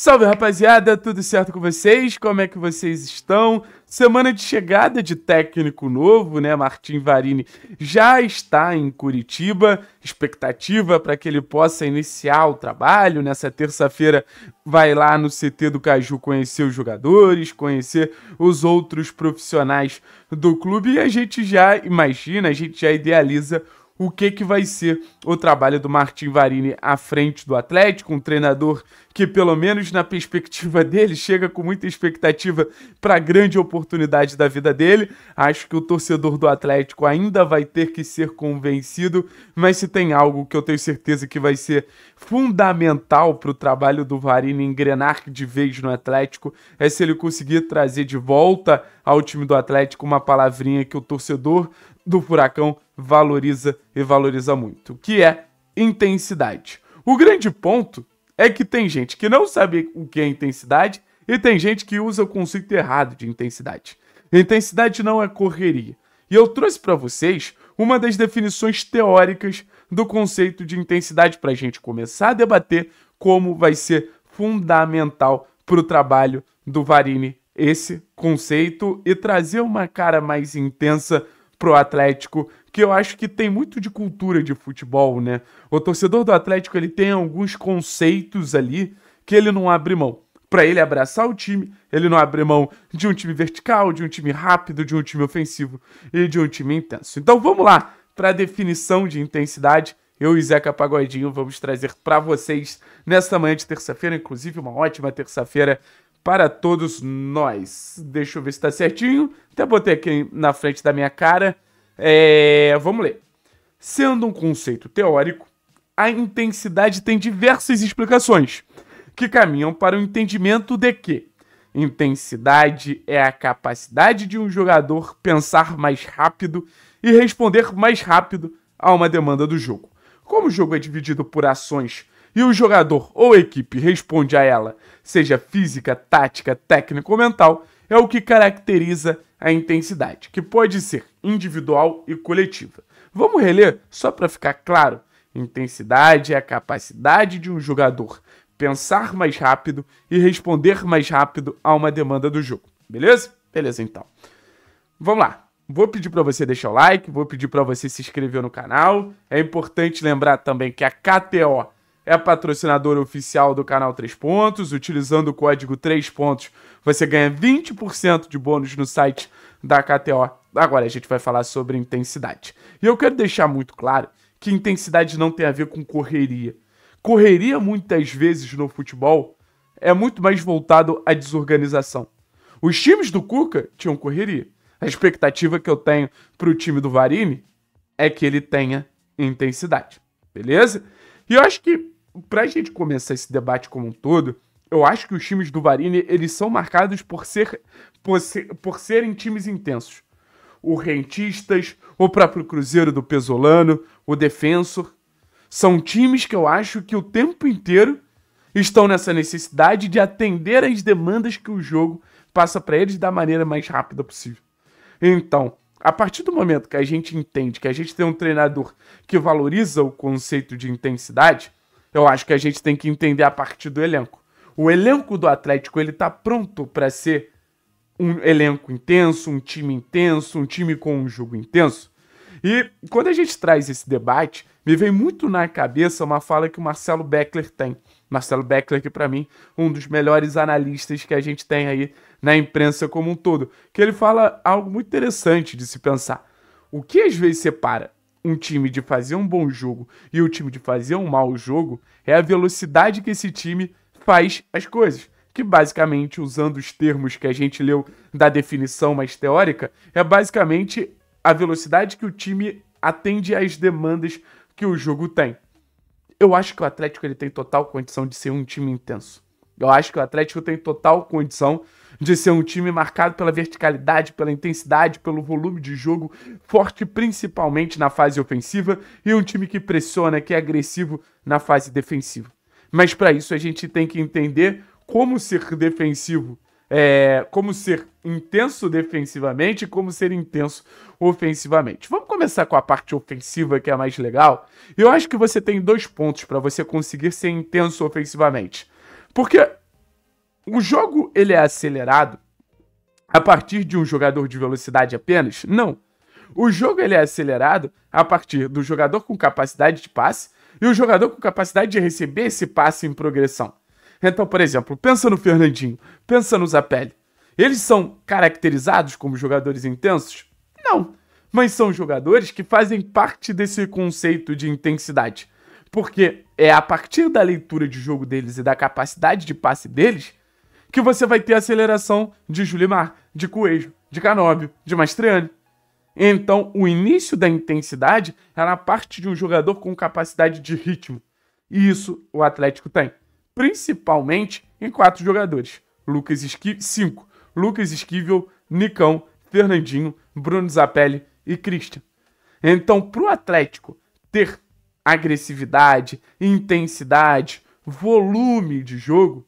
Salve rapaziada, tudo certo com vocês? Como é que vocês estão? Semana de chegada de técnico novo, né? Martim Varini já está em Curitiba. Expectativa para que ele possa iniciar o trabalho. Nessa terça-feira, vai lá no CT do Caju conhecer os jogadores, conhecer os outros profissionais do clube e a gente já imagina, a gente já idealiza o que, que vai ser o trabalho do Martin Varini à frente do Atlético, um treinador que, pelo menos na perspectiva dele, chega com muita expectativa para a grande oportunidade da vida dele. Acho que o torcedor do Atlético ainda vai ter que ser convencido, mas se tem algo que eu tenho certeza que vai ser fundamental para o trabalho do Varini engrenar de vez no Atlético é se ele conseguir trazer de volta ao time do Atlético uma palavrinha que o torcedor do Furacão valoriza e valoriza muito, que é intensidade. O grande ponto é que tem gente que não sabe o que é intensidade e tem gente que usa o conceito errado de intensidade. Intensidade não é correria. E eu trouxe para vocês uma das definições teóricas do conceito de intensidade para a gente começar a debater como vai ser fundamental para o trabalho do Varini esse conceito e trazer uma cara mais intensa pro Atlético, que eu acho que tem muito de cultura de futebol, né? O torcedor do Atlético, ele tem alguns conceitos ali que ele não abre mão. Para ele abraçar o time, ele não abre mão de um time vertical, de um time rápido, de um time ofensivo e de um time intenso. Então vamos lá para a definição de intensidade eu e Zeca Pagodinho vamos trazer para vocês nessa manhã de terça-feira, inclusive uma ótima terça-feira para todos nós. Deixa eu ver se está certinho. Até botei aqui na frente da minha cara. É, vamos ler. Sendo um conceito teórico, a intensidade tem diversas explicações que caminham para o entendimento de que intensidade é a capacidade de um jogador pensar mais rápido e responder mais rápido a uma demanda do jogo. Como o jogo é dividido por ações e o jogador ou equipe responde a ela, seja física, tática, técnica ou mental, é o que caracteriza a intensidade, que pode ser individual e coletiva. Vamos reler só para ficar claro? Intensidade é a capacidade de um jogador pensar mais rápido e responder mais rápido a uma demanda do jogo. Beleza? Beleza então. Vamos lá. Vou pedir para você deixar o like, vou pedir para você se inscrever no canal. É importante lembrar também que a KTO é patrocinador oficial do canal 3 Pontos. Utilizando o código 3 Pontos, você ganha 20% de bônus no site da KTO. Agora a gente vai falar sobre intensidade. E eu quero deixar muito claro que intensidade não tem a ver com correria. Correria, muitas vezes, no futebol, é muito mais voltado à desorganização. Os times do Cuca tinham correria. A expectativa que eu tenho para o time do Varini é que ele tenha intensidade, beleza? E eu acho que pra gente começar esse debate como um todo, eu acho que os times do Varini, eles são marcados por, ser, por, ser, por serem times intensos. O Rentistas, o próprio Cruzeiro do Pesolano, o Defensor. São times que eu acho que o tempo inteiro estão nessa necessidade de atender às demandas que o jogo passa para eles da maneira mais rápida possível. Então, a partir do momento que a gente entende que a gente tem um treinador que valoriza o conceito de intensidade, eu acho que a gente tem que entender a partir do elenco. O elenco do Atlético, ele tá pronto para ser um elenco intenso, um time intenso, um time com um jogo intenso. E quando a gente traz esse debate, me vem muito na cabeça uma fala que o Marcelo Beckler tem. Marcelo Beckler, que para mim, um dos melhores analistas que a gente tem aí na imprensa como um todo, que ele fala algo muito interessante de se pensar. O que às vezes separa um time de fazer um bom jogo e o time de fazer um mau jogo é a velocidade que esse time faz as coisas. Que basicamente, usando os termos que a gente leu da definição mais teórica, é basicamente a velocidade que o time atende às demandas que o jogo tem. Eu acho que o Atlético ele tem total condição de ser um time intenso. Eu acho que o Atlético tem total condição de ser um time marcado pela verticalidade, pela intensidade, pelo volume de jogo, forte principalmente na fase ofensiva e um time que pressiona, que é agressivo na fase defensiva. Mas para isso a gente tem que entender como ser defensivo, é, como ser intenso defensivamente e como ser intenso ofensivamente. Vamos começar com a parte ofensiva que é a mais legal. Eu acho que você tem dois pontos para você conseguir ser intenso ofensivamente. Porque o jogo ele é acelerado a partir de um jogador de velocidade apenas? Não. O jogo ele é acelerado a partir do jogador com capacidade de passe e o jogador com capacidade de receber esse passe em progressão. Então, por exemplo, pensa no Fernandinho, pensa no Zapelli. Eles são caracterizados como jogadores intensos? Não, mas são jogadores que fazem parte desse conceito de intensidade. Porque é a partir da leitura de jogo deles e da capacidade de passe deles que você vai ter aceleração de Julimar, de Coelho, de Canóbio, de Mastriani. Então, o início da intensidade era é parte de um jogador com capacidade de ritmo. E isso o Atlético tem, principalmente em quatro jogadores. Lucas Esquivel, cinco. Lucas Esquivel, Nicão, Fernandinho, Bruno Zapelli e Christian. Então, para o Atlético ter agressividade, intensidade, volume de jogo,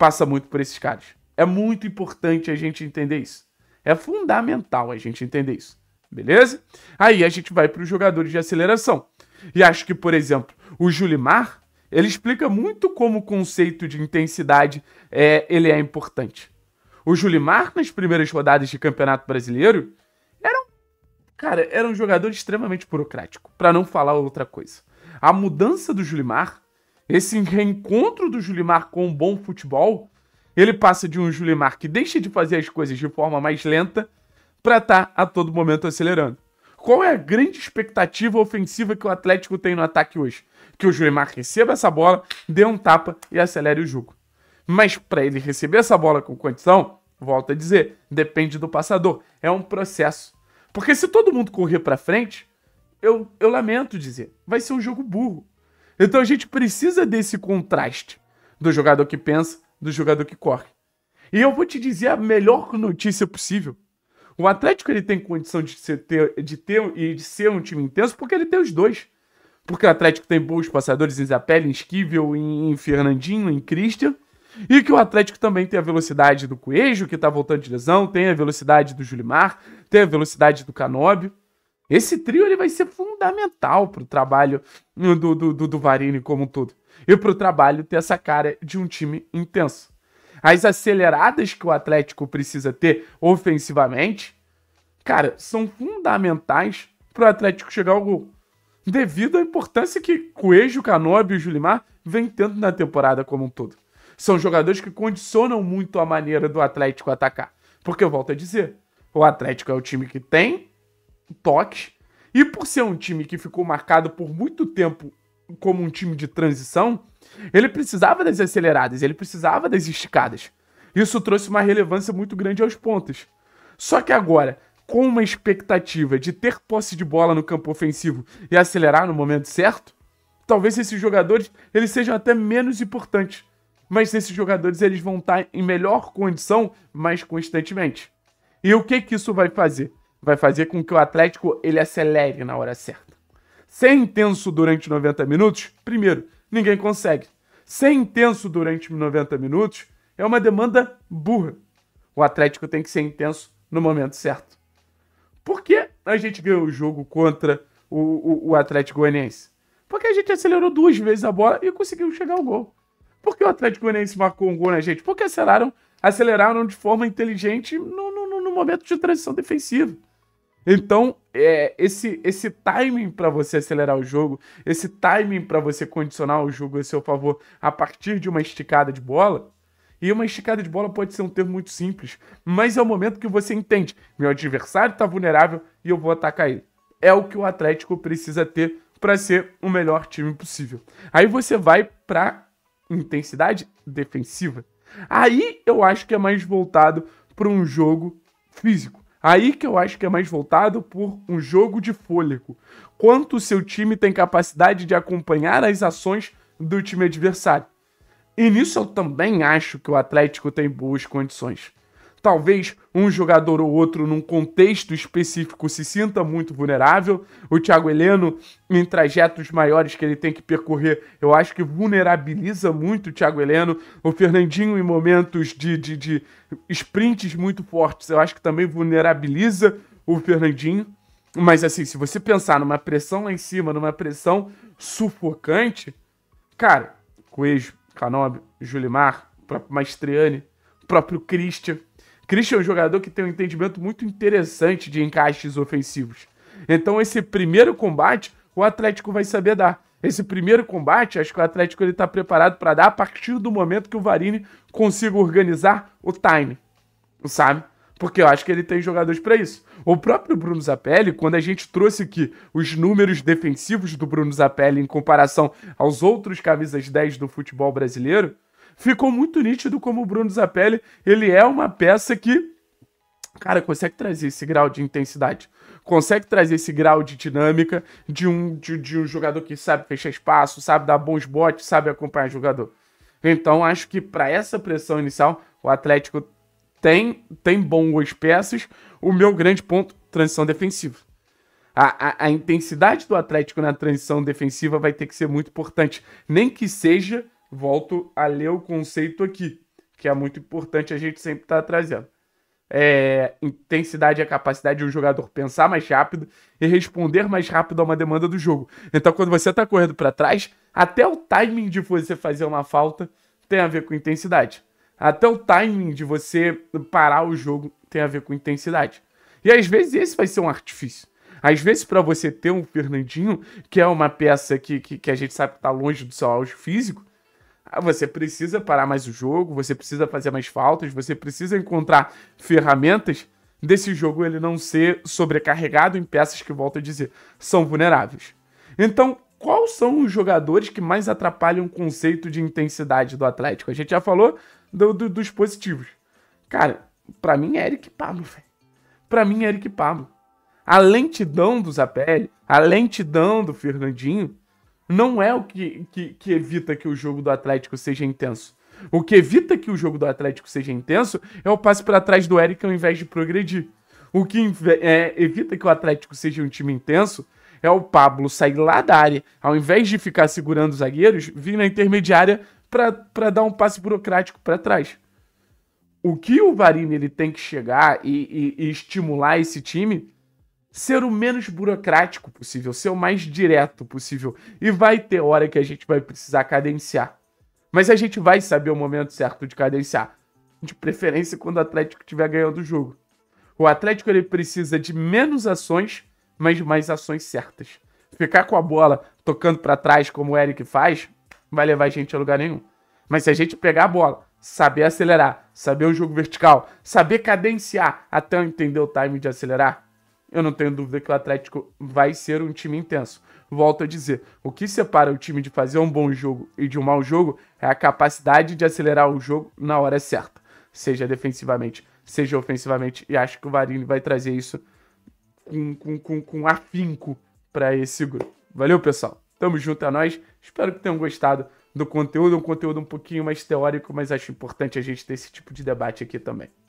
passa muito por esses caras. É muito importante a gente entender isso. É fundamental a gente entender isso. Beleza? Aí a gente vai para os jogadores de aceleração. E acho que, por exemplo, o Julimar, ele explica muito como o conceito de intensidade é, ele é importante. O Julimar, nas primeiras rodadas de Campeonato Brasileiro, era um, cara, era um jogador extremamente burocrático, para não falar outra coisa. A mudança do Julimar esse reencontro do Julimar com um bom futebol, ele passa de um Julimar que deixa de fazer as coisas de forma mais lenta para estar tá a todo momento acelerando. Qual é a grande expectativa ofensiva que o Atlético tem no ataque hoje? Que o Julimar receba essa bola, dê um tapa e acelere o jogo. Mas para ele receber essa bola com condição, volto a dizer, depende do passador. É um processo. Porque se todo mundo correr para frente, eu, eu lamento dizer, vai ser um jogo burro. Então a gente precisa desse contraste do jogador que pensa, do jogador que corre. E eu vou te dizer a melhor notícia possível. O Atlético ele tem condição de, ter, de ter e de ser um time intenso porque ele tem os dois. Porque o Atlético tem bons passadores em Zapelli, em Esquivel, em Fernandinho, em Christian. E que o Atlético também tem a velocidade do Coelho, que tá voltando de lesão, tem a velocidade do Julimar, tem a velocidade do Canóbio. Esse trio ele vai ser fundamental para o trabalho do, do, do, do Varini como um todo. E para o trabalho ter essa cara de um time intenso. As aceleradas que o Atlético precisa ter ofensivamente, cara, são fundamentais para o Atlético chegar ao gol. Devido à importância que Coelho, Canóbio e Julimar vem tendo na temporada como um todo. São jogadores que condicionam muito a maneira do Atlético atacar. Porque eu volto a dizer, o Atlético é o time que tem toque. E por ser um time que ficou marcado por muito tempo como um time de transição, ele precisava das aceleradas, ele precisava das esticadas. Isso trouxe uma relevância muito grande aos pontos. Só que agora, com uma expectativa de ter posse de bola no campo ofensivo e acelerar no momento certo, talvez esses jogadores eles sejam até menos importantes. Mas esses jogadores eles vão estar em melhor condição mais constantemente. E o que que isso vai fazer? vai fazer com que o Atlético ele acelere na hora certa. Ser intenso durante 90 minutos, primeiro, ninguém consegue. Ser intenso durante 90 minutos é uma demanda burra. O Atlético tem que ser intenso no momento certo. Por que a gente ganhou o jogo contra o, o, o Atlético Goianiense? Porque a gente acelerou duas vezes a bola e conseguiu chegar ao gol. Por que o Atlético Goianiense marcou um gol na gente? Porque aceleraram, aceleraram de forma inteligente no, no, no momento de transição defensiva. Então, é, esse, esse timing para você acelerar o jogo, esse timing para você condicionar o jogo a seu favor a partir de uma esticada de bola, e uma esticada de bola pode ser um termo muito simples, mas é o momento que você entende: meu adversário está vulnerável e eu vou atacar ele. É o que o Atlético precisa ter para ser o melhor time possível. Aí você vai para intensidade defensiva. Aí eu acho que é mais voltado para um jogo físico. Aí que eu acho que é mais voltado por um jogo de fôlego. Quanto o seu time tem capacidade de acompanhar as ações do time adversário. E nisso eu também acho que o Atlético tem boas condições. Talvez um jogador ou outro, num contexto específico, se sinta muito vulnerável. O Thiago Heleno, em trajetos maiores que ele tem que percorrer, eu acho que vulnerabiliza muito o Thiago Heleno. O Fernandinho, em momentos de, de, de sprints muito fortes, eu acho que também vulnerabiliza o Fernandinho. Mas assim, se você pensar numa pressão lá em cima, numa pressão sufocante, cara, Coelho, Canob, Julimar, próprio o próprio Christian, Christian é um jogador que tem um entendimento muito interessante de encaixes ofensivos. Então, esse primeiro combate, o Atlético vai saber dar. Esse primeiro combate, acho que o Atlético está preparado para dar a partir do momento que o Varini consiga organizar o time, sabe? Porque eu acho que ele tem jogadores para isso. O próprio Bruno Zapelli, quando a gente trouxe aqui os números defensivos do Bruno Zapelli em comparação aos outros camisas 10 do futebol brasileiro, ficou muito nítido como o Bruno Zapelli, ele é uma peça que, cara, consegue trazer esse grau de intensidade consegue trazer esse grau de dinâmica de um, de, de, um jogador que sabe fechar espaço, sabe dar bons botes, sabe acompanhar o jogador. Então, acho que para essa pressão inicial, o Atlético tem, tem boas peças. O meu grande ponto, transição defensiva. A, a, a intensidade do Atlético na transição defensiva vai ter que ser muito importante. Nem que seja volto a ler o conceito aqui, que é muito importante a gente sempre estar tá trazendo. É, intensidade é a capacidade de um jogador pensar mais rápido e responder mais rápido a uma demanda do jogo. Então, quando você está correndo para trás, até o timing de você fazer uma falta tem a ver com intensidade. Até o timing de você parar o jogo tem a ver com intensidade. E às vezes esse vai ser um artifício. Às vezes, para você ter um Fernandinho, que é uma peça que, que, que a gente sabe que está longe do seu auge físico, ah, você precisa parar mais o jogo, você precisa fazer mais faltas, você precisa encontrar ferramentas desse jogo ele não ser sobrecarregado em peças que, volto a dizer, são vulneráveis. Então, quais são os jogadores que mais atrapalham o conceito de intensidade do Atlético? A gente já falou do, do, dos positivos. Cara, para mim é Eric Pablo, velho. Pra mim é Eric Pablo. A lentidão do Zapelli, a lentidão do Fernandinho, não é o que, que, que evita que o jogo do Atlético seja intenso. O que evita que o jogo do Atlético seja intenso é o passe para trás do Eric ao invés de progredir. O que é, evita que o Atlético seja um time intenso é o Pablo sair lá da área, ao invés de ficar segurando os zagueiros, vir na intermediária para dar um passe burocrático para trás. O que o Varini ele tem que chegar e, e, e estimular esse time ser o menos burocrático possível, ser o mais direto possível. E vai ter hora que a gente vai precisar cadenciar. Mas a gente vai saber o momento certo de cadenciar. De preferência quando o Atlético estiver ganhando o jogo. O Atlético ele precisa de menos ações, mas mais ações certas. Ficar com a bola tocando para trás, como o Eric faz, não vai levar a gente a lugar nenhum. Mas se a gente pegar a bola, saber acelerar, saber o jogo vertical, saber cadenciar até eu entender o time de acelerar, eu não tenho dúvida que o Atlético vai ser um time intenso. Volto a dizer, o que separa o time de fazer um bom jogo e de um mau jogo é a capacidade de acelerar o jogo na hora certa, seja defensivamente, seja ofensivamente, e acho que o Varini vai trazer isso com, com, com, com afinco para esse grupo. Valeu, pessoal. Tamo junto, é nóis. Espero que tenham gostado do conteúdo, um conteúdo um pouquinho mais teórico, mas acho importante a gente ter esse tipo de debate aqui também.